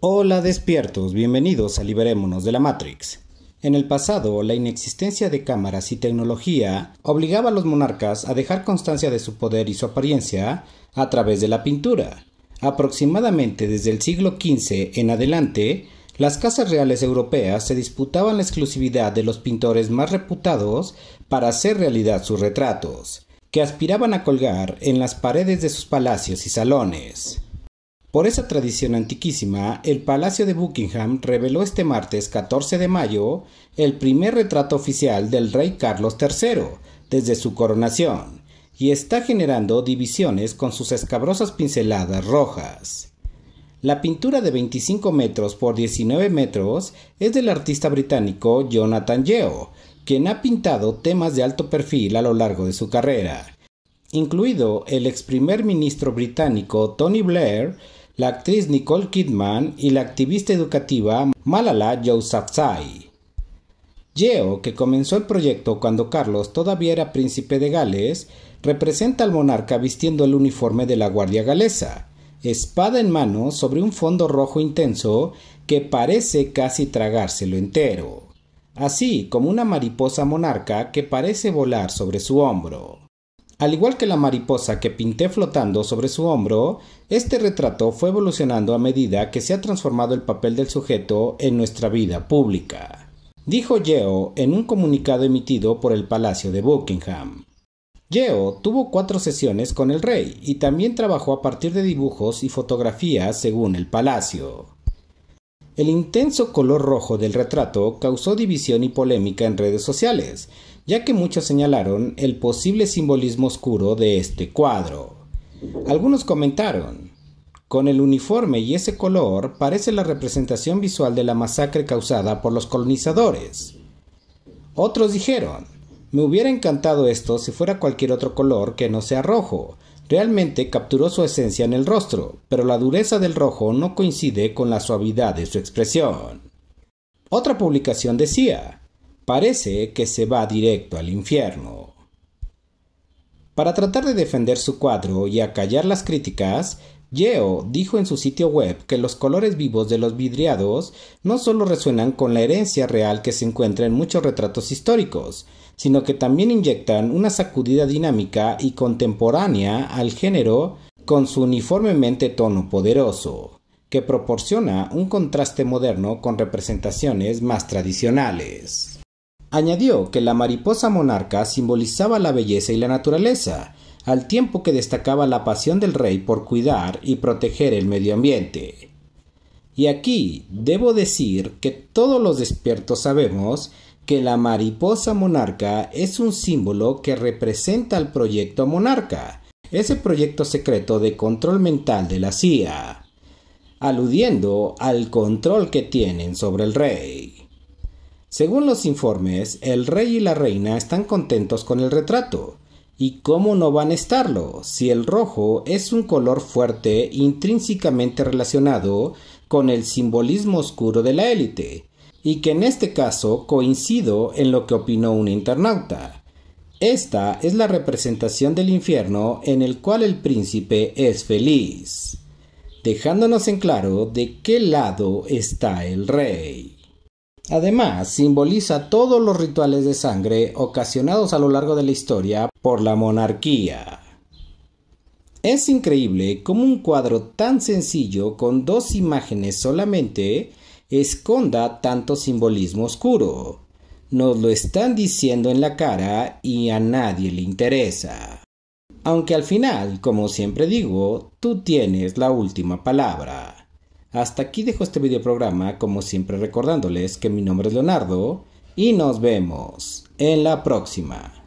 Hola despiertos, bienvenidos a Liberémonos de la Matrix. En el pasado, la inexistencia de cámaras y tecnología obligaba a los monarcas a dejar constancia de su poder y su apariencia a través de la pintura. Aproximadamente desde el siglo XV en adelante, las casas reales europeas se disputaban la exclusividad de los pintores más reputados para hacer realidad sus retratos, que aspiraban a colgar en las paredes de sus palacios y salones. Por esa tradición antiquísima, el Palacio de Buckingham reveló este martes 14 de mayo el primer retrato oficial del rey Carlos III desde su coronación, y está generando divisiones con sus escabrosas pinceladas rojas. La pintura de 25 metros por 19 metros es del artista británico Jonathan Yeo, quien ha pintado temas de alto perfil a lo largo de su carrera, incluido el ex primer ministro británico Tony Blair, la actriz Nicole Kidman y la activista educativa Malala Yousafzai. Yeo, que comenzó el proyecto cuando Carlos todavía era príncipe de Gales, representa al monarca vistiendo el uniforme de la Guardia Galesa, espada en mano sobre un fondo rojo intenso que parece casi tragárselo entero, así como una mariposa monarca que parece volar sobre su hombro. Al igual que la mariposa que pinté flotando sobre su hombro, este retrato fue evolucionando a medida que se ha transformado el papel del sujeto en nuestra vida pública, dijo Yeo en un comunicado emitido por el Palacio de Buckingham. Yeo tuvo cuatro sesiones con el rey y también trabajó a partir de dibujos y fotografías según el palacio. El intenso color rojo del retrato causó división y polémica en redes sociales, ya que muchos señalaron el posible simbolismo oscuro de este cuadro. Algunos comentaron, con el uniforme y ese color parece la representación visual de la masacre causada por los colonizadores. Otros dijeron, me hubiera encantado esto si fuera cualquier otro color que no sea rojo. Realmente capturó su esencia en el rostro, pero la dureza del rojo no coincide con la suavidad de su expresión. Otra publicación decía, parece que se va directo al infierno. Para tratar de defender su cuadro y acallar las críticas, Yeo dijo en su sitio web que los colores vivos de los vidriados no solo resuenan con la herencia real que se encuentra en muchos retratos históricos, sino que también inyectan una sacudida dinámica y contemporánea al género con su uniformemente tono poderoso, que proporciona un contraste moderno con representaciones más tradicionales. Añadió que la mariposa monarca simbolizaba la belleza y la naturaleza, al tiempo que destacaba la pasión del rey por cuidar y proteger el medio ambiente. Y aquí debo decir que todos los despiertos sabemos que la mariposa monarca es un símbolo que representa al proyecto monarca, ese proyecto secreto de control mental de la CIA, aludiendo al control que tienen sobre el rey. Según los informes, el rey y la reina están contentos con el retrato. ¿Y cómo no van a estarlo si el rojo es un color fuerte intrínsecamente relacionado con el simbolismo oscuro de la élite? Y que en este caso coincido en lo que opinó un internauta. Esta es la representación del infierno en el cual el príncipe es feliz, dejándonos en claro de qué lado está el rey. Además, simboliza todos los rituales de sangre ocasionados a lo largo de la historia por la monarquía. Es increíble cómo un cuadro tan sencillo con dos imágenes solamente esconda tanto simbolismo oscuro. Nos lo están diciendo en la cara y a nadie le interesa. Aunque al final, como siempre digo, tú tienes la última palabra. Hasta aquí dejo este videoprograma, como siempre recordándoles que mi nombre es Leonardo y nos vemos en la próxima.